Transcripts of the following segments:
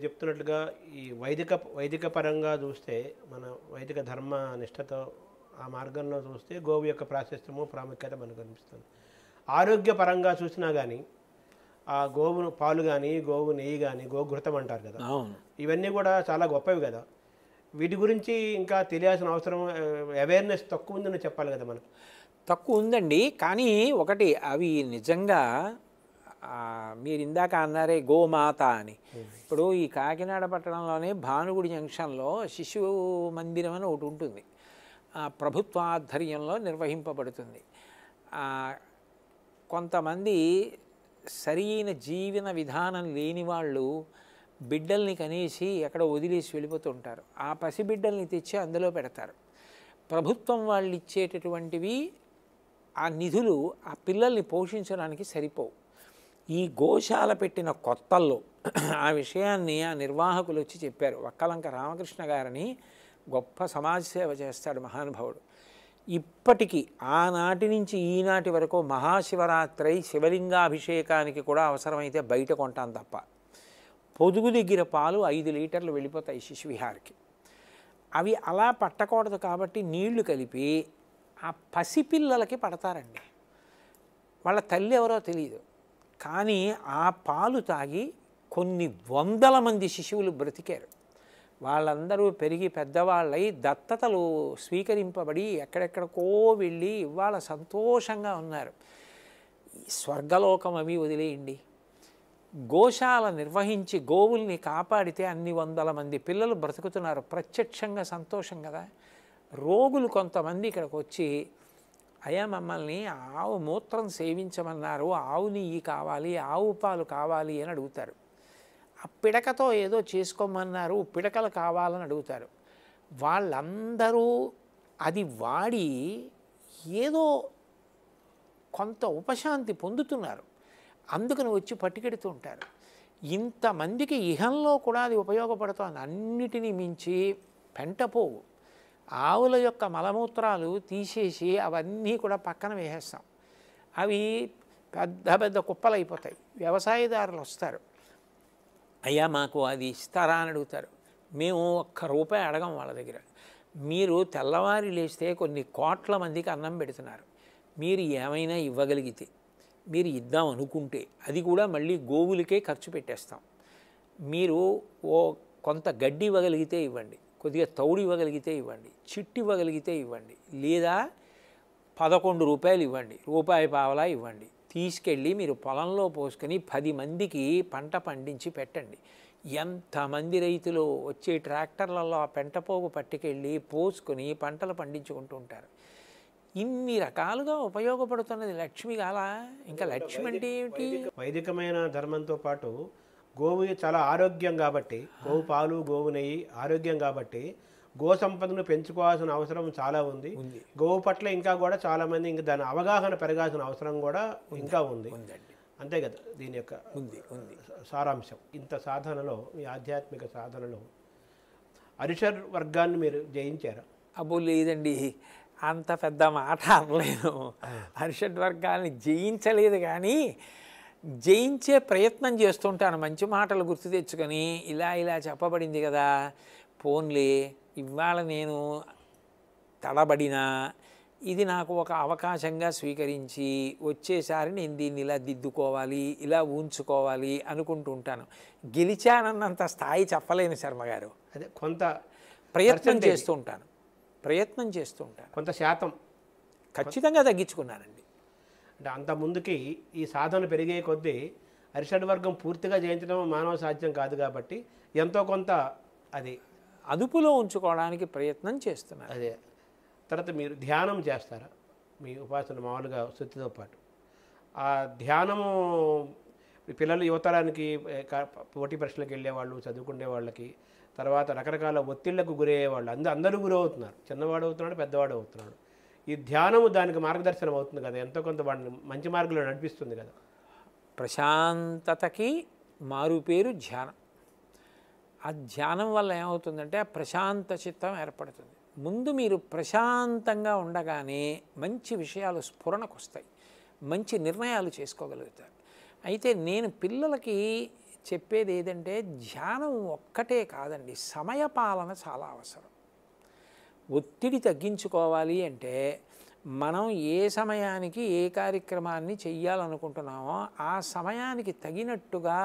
మీరు చెప్తున్నట్లుగా ఈ వైదిక వైదిక పరంగా చూస్తే మన వైదిక ధర్మ నిష్టతో ఆ మార్గంలో చూస్తే గోవు యొక్క ప్రాశస్త్యము ప్రాముఖ్యత మనకు కనిపిస్తుంది ఆరోగ్యపరంగా చూసినా కానీ ఆ గోవును పాలు కానీ గోవు నెయ్యి కానీ గోఘృతం అంటారు కదా ఇవన్నీ కూడా చాలా గొప్పవి కదా వీటి గురించి ఇంకా తెలియాల్సిన అవసరం అవేర్నెస్ తక్కువ ఉందని చెప్పాలి కదా మనకు తక్కువ ఉందండి కానీ ఒకటి అవి నిజంగా మీరు ఇందాక అన్నారే గోమాత అని hmm. ఇప్పుడు ఈ కాకినాడ పట్టణంలోనే భానుగుడి జంక్షన్లో శిశు మందిరం అని ఒకటి ఉంటుంది ప్రభుత్వ ఆధ్వర్యంలో నిర్వహింపబడుతుంది కొంతమంది సరియైన జీవన విధానం లేని వాళ్ళు బిడ్డల్ని కనేసి ఎక్కడ వదిలేసి వెళ్ళిపోతుంటారు ఆ పసిబిడ్డల్ని తెచ్చి అందులో పెడతారు ప్రభుత్వం వాళ్ళు ఇచ్చేటటువంటివి ఆ నిధులు ఆ పిల్లల్ని పోషించడానికి సరిపోవు ఈ గోశాల పెట్టిన కొత్తల్లో ఆ విషయాన్ని ఆ నిర్వాహకులు వచ్చి చెప్పారు ఒక్కలంక రామకృష్ణ గారిని గొప్ప సమాజ సేవ చేస్తాడు మహానుభావుడు ఇప్పటికీ ఆనాటి నుంచి ఈనాటి వరకు మహాశివరాత్రి శివలింగాభిషేకానికి కూడా అవసరమైతే బయట కొంటాం తప్ప పొదుగు దగ్గర పాలు ఐదు లీటర్లు వెళ్ళిపోతాయి శిశువిహార్కి అవి అలా పట్టకూడదు కాబట్టి నీళ్లు కలిపి ఆ పసిపిల్లలకి పడతారండి వాళ్ళ తల్లి ఎవరో తెలియదు కానీ ఆ పాలు తాగి కొన్ని వందల మంది శిశువులు బ్రతికారు వాళ్ళందరూ పెరిగి పెద్దవాళ్ళై దత్తతలు స్వీకరింపబడి ఎక్కడెక్కడికో వెళ్ళి ఇవాళ సంతోషంగా ఉన్నారు స్వర్గలోకం అవి వదిలేయండి గోశాల నిర్వహించి గోవుల్ని కాపాడితే అన్ని వందల మంది పిల్లలు బ్రతుకుతున్నారు ప్రత్యక్షంగా సంతోషం కదా రోగులు కొంతమంది ఇక్కడికి వచ్చి అయ్యా మమ్మల్ని ఆవు మూత్రం సేవించమన్నారు ఆవు నెయ్యి కావాలి ఆవు పాలు కావాలి అని అడుగుతారు ఆ పిడకతో ఏదో చేసుకోమన్నారు పిడకలు కావాలని అడుగుతారు వాళ్ళందరూ అది వాడి ఏదో కొంత ఉపశాంతి పొందుతున్నారు అందుకని వచ్చి పట్టుకెడుతూ ఉంటారు ఇంతమందికి ఇహంలో కూడా అది ఉపయోగపడుతుంది అన్నిటినీ మించి పెంటపోవు ఆవుల యొక్క మలమూత్రాలు తీసేసి అవన్నీ కూడా పక్కన వేసేస్తాం అవి పెద్ద పెద్ద కుప్పలు అయిపోతాయి వ్యవసాయదారులు వస్తారు అయ్యా మాకు అది ఇస్తారా అని అడుగుతారు మేము ఒక్క రూపాయి అడగం వాళ్ళ దగ్గర మీరు తెల్లవారి లేస్తే కొన్ని కోట్ల మందికి అన్నం పెడుతున్నారు మీరు ఏమైనా ఇవ్వగలిగితే మీరు ఇద్దాం అనుకుంటే అది కూడా మళ్ళీ గోవులకే ఖర్చు పెట్టేస్తాం మీరు ఓ కొంత గడ్డి ఇవ్వగలిగితే ఇవ్వండి కొద్దిగా తౌడు ఇవ్వగలిగితే ఇవ్వండి చిట్టి ఇవ్వగలిగితే ఇవ్వండి లేదా పదకొండు రూపాయలు ఇవ్వండి రూపాయి పావలా ఇవ్వండి తీసుకెళ్ళి మీరు పొలంలో పోసుకొని పది మందికి పంట పండించి పెట్టండి ఎంతమంది రైతులు వచ్చే ట్రాక్టర్లలో ఆ పెంటపోగు పట్టుకెళ్ళి పోసుకొని పంటలు పండించుకుంటూ ఉంటారు ఇన్ని రకాలుగా ఉపయోగపడుతున్నది లక్ష్మి కాలా ఇంకా లక్ష్మి అంటే ఏమిటి వైదికమైన ధర్మంతో పాటు గోవు చాలా ఆరోగ్యం కాబట్టి గోవు పాలు గోవు నెయ్యి ఆరోగ్యం కాబట్టి గో సంపదను పెంచుకోవాల్సిన అవసరం చాలా ఉంది గోవు పట్ల ఇంకా కూడా చాలామంది ఇంకా దాని అవగాహన పెరగాల్సిన అవసరం కూడా ఇంకా ఉంది అంతే కదా దీని యొక్క ఉంది ఉంది సారాంశం ఇంత సాధనలో మీ ఆధ్యాత్మిక సాధనలో అరిషర్ వర్గాన్ని మీరు జయించారు అబ్బో లేదండి అంత పెద్ద మాట అనలేదు అరిషడ్ వర్గాన్ని జయించలేదు కానీ జయించే ప్రయత్నం చేస్తుంటాను మంచి మాటలు గుర్తు తెచ్చుకొని ఇలా ఇలా చెప్పబడింది కదా పోన్లే ఇవాళ నేను తడబడినా ఇది నాకు ఒక అవకాశంగా స్వీకరించి వచ్చేసారి నేను దీన్ని ఇలా దిద్దుకోవాలి ఇలా ఉంచుకోవాలి అనుకుంటుంటాను గెలిచానన్నంత స్థాయి చెప్పలేను శర్మగారు అదే కొంత ప్రయత్నం చేస్తూ ఉంటాను ప్రయత్నం చేస్తూ ఉంటాను కొంత శాతం ఖచ్చితంగా తగ్గించుకున్నానండి అంటే అంత ముందుకి ఈ సాధన పెరిగే కొద్దీ అరిషడ్ వర్గం పూర్తిగా జయించడం మానవ సాధ్యం కాదు కాబట్టి ఎంతో కొంత అది అదుపులో ఉంచుకోవడానికి ప్రయత్నం చేస్తున్నారు అదే తర్వాత మీరు ధ్యానం చేస్తారా మీ ఉపాసన మామూలుగా శుద్ధితో పాటు ఆ ధ్యానము పిల్లలు యువతరానికి పోటీ పరీక్షలకు వెళ్ళేవాళ్ళు చదువుకునే వాళ్ళకి తర్వాత రకరకాల ఒత్తిళ్లకు గురయ్యే వాళ్ళు అందరూ అందరూ గురవుతున్నారు చిన్నవాడు అవుతున్నాడు పెద్దవాడు అవుతున్నాడు ఈ ధ్యానము దానికి మార్గదర్శనం అవుతుంది కదా ఎంతో కొంత వాడిని మంచి మార్గంలో నడిపిస్తుంది కదా ప్రశాంతతకి మారు పేరు ధ్యానం ఆ ధ్యానం వల్ల ఏమవుతుందంటే ఆ ప్రశాంత చిత్తం ఏర్పడుతుంది ముందు మీరు ప్రశాంతంగా ఉండగానే మంచి విషయాలు స్ఫురణకు వస్తాయి మంచి నిర్ణయాలు చేసుకోగలుగుతారు అయితే నేను పిల్లలకి చెప్పేది ఏదంటే ధ్యానం ఒక్కటే కాదండి సమయపాలన చాలా అవసరం ఒత్తిడి తగ్గించుకోవాలి అంటే మనం ఏ సమయానికి ఏ కార్యక్రమాన్ని చెయ్యాలనుకుంటున్నామో ఆ సమయానికి తగినట్టుగా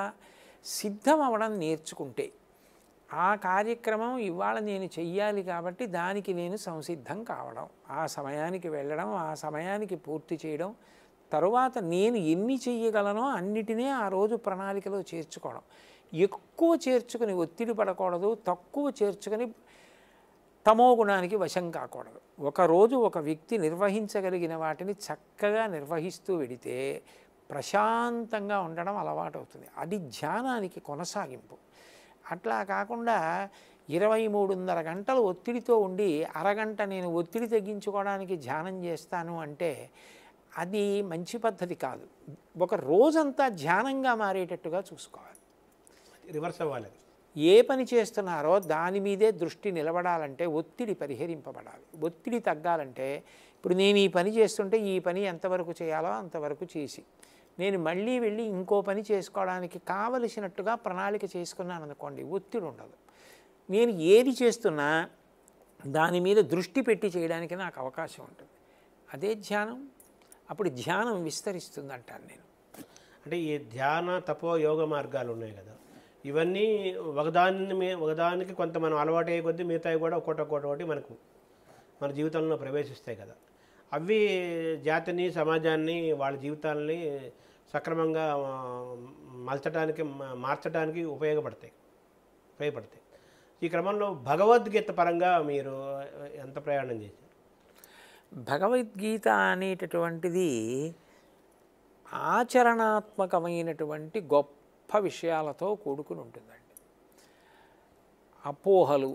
సిద్ధం అవ్వడం నేర్చుకుంటే ఆ కార్యక్రమం ఇవాళ నేను చెయ్యాలి కాబట్టి దానికి నేను సంసిద్ధం కావడం ఆ సమయానికి వెళ్ళడం ఆ సమయానికి పూర్తి చేయడం తరువాత నేను ఎన్ని చెయ్యగలనో అన్నిటినీ ఆ రోజు ప్రణాళికలో చేర్చుకోవడం ఎక్కువ చేర్చుకుని ఒత్తిడి పడకూడదు తక్కువ చేర్చుకొని తమో గుణానికి వశం కాకూడదు ఒకరోజు ఒక వ్యక్తి నిర్వహించగలిగిన వాటిని చక్కగా నిర్వహిస్తూ వెడితే ప్రశాంతంగా ఉండడం అలవాటు అవుతుంది అది ధ్యానానికి కొనసాగింపు అట్లా కాకుండా ఇరవై మూడున్నర గంటలు ఒత్తిడితో ఉండి అరగంట నేను ఒత్తిడి తగ్గించుకోవడానికి ధ్యానం చేస్తాను అంటే అది మంచి పద్ధతి కాదు ఒక రోజంతా ధ్యానంగా మారేటట్టుగా చూసుకోవాలి రివర్స్ అవ్వాలి ఏ పని చేస్తున్నారో దాని మీదే దృష్టి నిలబడాలంటే ఒత్తిడి పరిహరింపబడాలి ఒత్తిడి తగ్గాలంటే ఇప్పుడు నేను ఈ పని చేస్తుంటే ఈ పని ఎంతవరకు చేయాలో అంతవరకు చేసి నేను మళ్ళీ వెళ్ళి ఇంకో పని చేసుకోవడానికి కావలసినట్టుగా ప్రణాళిక చేసుకున్నాను అనుకోండి ఒత్తిడి ఉండదు నేను ఏది చేస్తున్నా దాని మీద దృష్టి పెట్టి చేయడానికి నాకు అవకాశం ఉంటుంది అదే ధ్యానం అప్పుడు ధ్యానం విస్తరిస్తుంది అంటాను నేను అంటే ఈ ధ్యాన తపో యోగ మార్గాలు ఉన్నాయి కదా ఇవన్నీ ఒకదాని ఒకదానికి కొంత మనం అలవాటు అయ్యే కొద్దీ మిగతాయి కూడా ఒక్కోట ఒకటి మనకు మన జీవితంలో ప్రవేశిస్తాయి కదా అవి జాతిని సమాజాన్ని వాళ్ళ జీవితాలని సక్రమంగా మలచడానికి మార్చడానికి ఉపయోగపడతాయి ఉపయోగపడతాయి ఈ క్రమంలో భగవద్గీత పరంగా మీరు ఎంత ప్రయాణం చేశారు భగవద్గీత అనేటటువంటిది ఆచరణాత్మకమైనటువంటి గొప్ప గొప్ప విషయాలతో కూడుకుని ఉంటుందండి అపోహలు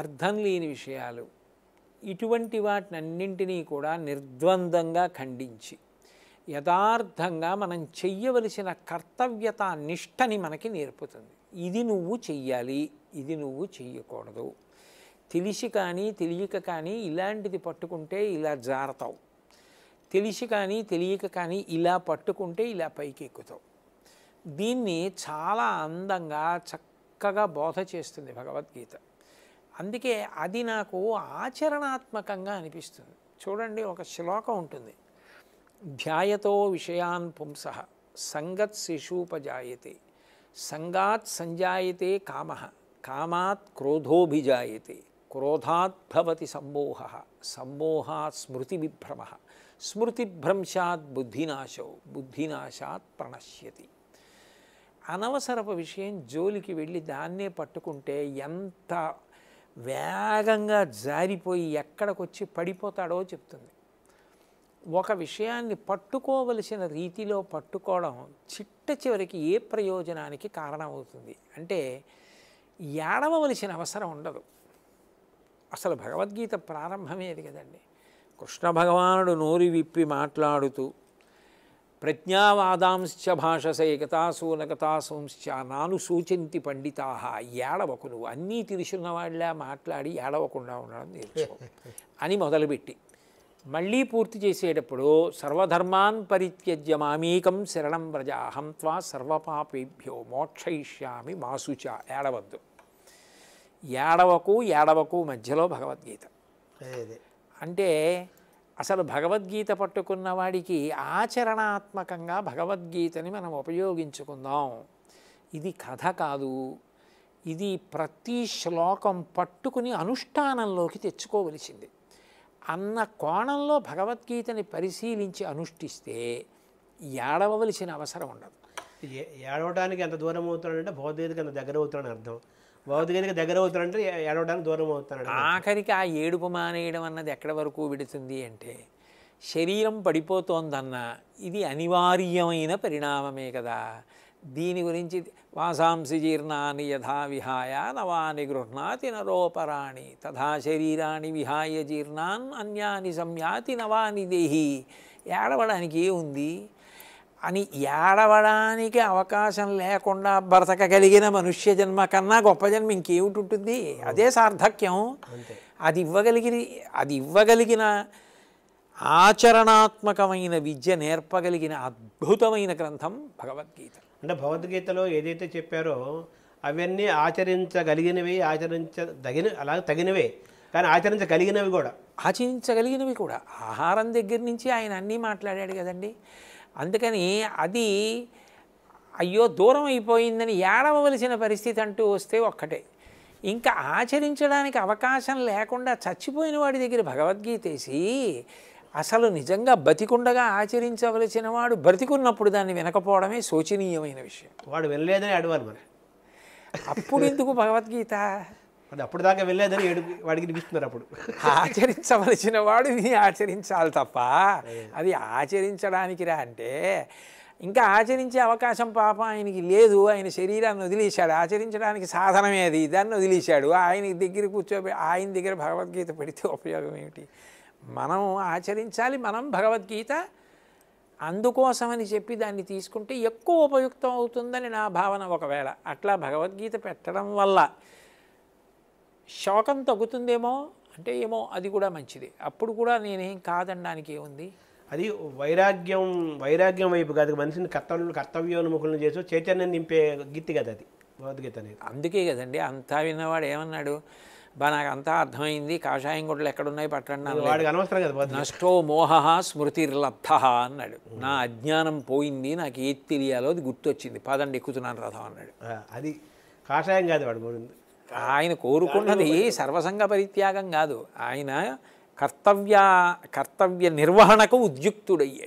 అర్థం లేని విషయాలు ఇటువంటి వాటినన్నింటినీ కూడా నిర్ద్వందంగా ఖండించి యథార్థంగా మనం చెయ్యవలసిన కర్తవ్యత నిష్టని మనకి నేర్పుతుంది ఇది నువ్వు చెయ్యాలి ఇది నువ్వు చెయ్యకూడదు తెలిసి కానీ తెలియక కానీ ఇలాంటిది పట్టుకుంటే ఇలా జారతావు తెలిసి కానీ తెలియక కానీ ఇలా పట్టుకుంటే ఇలా పైకి ఎక్కుతావు దీన్ని చాలా అందంగా చక్కగా బోధ చేస్తుంది భగవద్గీత అందుకే అది నాకు ఆచరణాత్మకంగా అనిపిస్తుంది చూడండి ఒక శ్లోకం ఉంటుంది ధ్యాయతో విషయాన్ పుంస సంగత్ శిశూపజాయతే సంగాత్ సంజాయతే కామ కామాత్ క్రోధోభిజాయతే క్రోధాత్ భవతి సంబోహ సంబోహాత్ స్మృతి విభ్రమ స్మృతిభ్రంశాత్ బుద్ధినాశౌ బుద్ధినాశాత్ ప్రణశ్యతి అనవసరపు విషయం జోలికి వెళ్ళి దాన్నే పట్టుకుంటే ఎంత వేగంగా జారిపోయి ఎక్కడికొచ్చి పడిపోతాడో చెప్తుంది ఒక విషయాన్ని పట్టుకోవలసిన రీతిలో పట్టుకోవడం చిట్ట చివరికి ఏ ప్రయోజనానికి కారణమవుతుంది అంటే ఏడవలసిన అవసరం ఉండదు అసలు భగవద్గీత ప్రారంభమేది కదండి కృష్ణ భగవానుడు నోరు విప్పి మాట్లాడుతూ ప్రజ్ఞావాదాంశ్చ భాషసే గతాసూనగతాసంశ్చ నాను సూచింతి పండితా ఏడవకును అన్నీ అన్నీ వాళ్ళ మాట్లాడి ఏడవకుండా ఉండడం నేర్చుకో అని మొదలుపెట్టి మళ్ళీ పూర్తి చేసేటప్పుడు సర్వధర్మాన్ పరిత్యజ్య మామీకం శరణం వ్రజాహం త్వా సర్వపాపేభ్యో మోక్షయిష్యామి మాసుచ ఏడవద్దు ఏడవకు ఏడవకు మధ్యలో భగవద్గీత అంటే అసలు భగవద్గీత పట్టుకున్న వాడికి ఆచరణాత్మకంగా భగవద్గీతని మనం ఉపయోగించుకుందాం ఇది కథ కాదు ఇది ప్రతి శ్లోకం పట్టుకుని అనుష్ఠానంలోకి తెచ్చుకోవలసింది అన్న కోణంలో భగవద్గీతని పరిశీలించి అనుష్ఠిస్తే ఏడవలసిన అవసరం ఉండదు ఏడవడానికి ఎంత దూరం అవుతున్నాడంటే భగవద్గీతకి అంత దగ్గర అవుతున్నాడని అర్థం భౌతికతకి దగ్గర అవుతాడంటే ఎడవడానికి దూరం అవుతాడు ఆఖరికి ఆ ఏడుపు మానేయడం అన్నది ఎక్కడ వరకు విడుతుంది అంటే శరీరం పడిపోతోందన్న ఇది అనివార్యమైన పరిణామమే కదా దీని గురించి వాసాంసి జీర్ణాన్ని యథా విహాయ నవాని గృహ్ణాతి నరోపరాణి తథా శరీరాన్ని విహాయ జీర్ణాన్ అన్యాని సంయాతి నవాని దేహి ఏడవడానికి ఉంది అని ఏడవడానికి అవకాశం లేకుండా బ్రతకగలిగిన మనుష్య జన్మ కన్నా గొప్ప జన్మ ఇంకేమిటి ఉంటుంది అదే సార్థక్యం అది ఇవ్వగలిగి అది ఇవ్వగలిగిన ఆచరణాత్మకమైన విద్య నేర్పగలిగిన అద్భుతమైన గ్రంథం భగవద్గీత అంటే భగవద్గీతలో ఏదైతే చెప్పారో అవన్నీ ఆచరించగలిగినవి ఆచరించదగిన అలా తగినవే కానీ ఆచరించగలిగినవి కూడా ఆచరించగలిగినవి కూడా ఆహారం దగ్గర నుంచి ఆయన అన్నీ మాట్లాడాడు కదండి అందుకని అది అయ్యో దూరం అయిపోయిందని ఏడవలసిన పరిస్థితి అంటూ వస్తే ఒక్కటే ఇంకా ఆచరించడానికి అవకాశం లేకుండా చచ్చిపోయిన వాడి దగ్గర భగవద్గీతేసి అసలు నిజంగా బతికుండగా ఆచరించవలసిన వాడు బ్రతికున్నప్పుడు దాన్ని వినకపోవడమే శోచనీయమైన విషయం వాడు వినలేదని అడవాలి మరి అప్పుడు ఎందుకు భగవద్గీత అది అప్పుడు దాకా వెళ్ళేదని వాడికి వినిపిస్తున్నారు అప్పుడు ఆచరించవలసిన వాడు నీ ఆచరించాలి తప్ప అది ఆచరించడానికి రా అంటే ఇంకా ఆచరించే అవకాశం పాప ఆయనకి లేదు ఆయన శరీరాన్ని వదిలేశాడు ఆచరించడానికి సాధనమే అది దాన్ని వదిలేశాడు ఆయన దగ్గర కూర్చోబె ఆయన దగ్గర భగవద్గీత పెడితే ఉపయోగం ఏమిటి మనం ఆచరించాలి మనం భగవద్గీత అందుకోసమని చెప్పి దాన్ని తీసుకుంటే ఎక్కువ ఉపయుక్తం అవుతుందని నా భావన ఒకవేళ అట్లా భగవద్గీత పెట్టడం వల్ల శోకం తగ్గుతుందేమో అంటే ఏమో అది కూడా మంచిది అప్పుడు కూడా నేనేం కాదనడానికి ఏముంది అది వైరాగ్యం వైరాగ్యం వైపు కాదు మనిషిని కర్తవ్యం కర్తవ్యోన్ముఖులను చేసి చైతన్యం నింపే గీతి కదా అది భగవద్గీత అనేది అందుకే కదండి అంతా విన్నవాడు ఏమన్నాడు బా నాకు అంతా అర్థమైంది కాషాయం గుడ్లు ఎక్కడున్నాయి పట్టండి వాడికి అనవసరం కదా నష్టో మోహ స్మృతిర్లబ్ధ అన్నాడు నా అజ్ఞానం పోయింది నాకు ఏది తెలియాలో అది గుర్తొచ్చింది పదండి ఎక్కుతున్నాను రథం అన్నాడు అది కాషాయం కాదు వాడు ఆయన కోరుకున్నది సర్వసంగ పరిత్యాగం కాదు ఆయన కర్తవ్య కర్తవ్య నిర్వహణకు ఉద్యుక్తుడయ్యాడు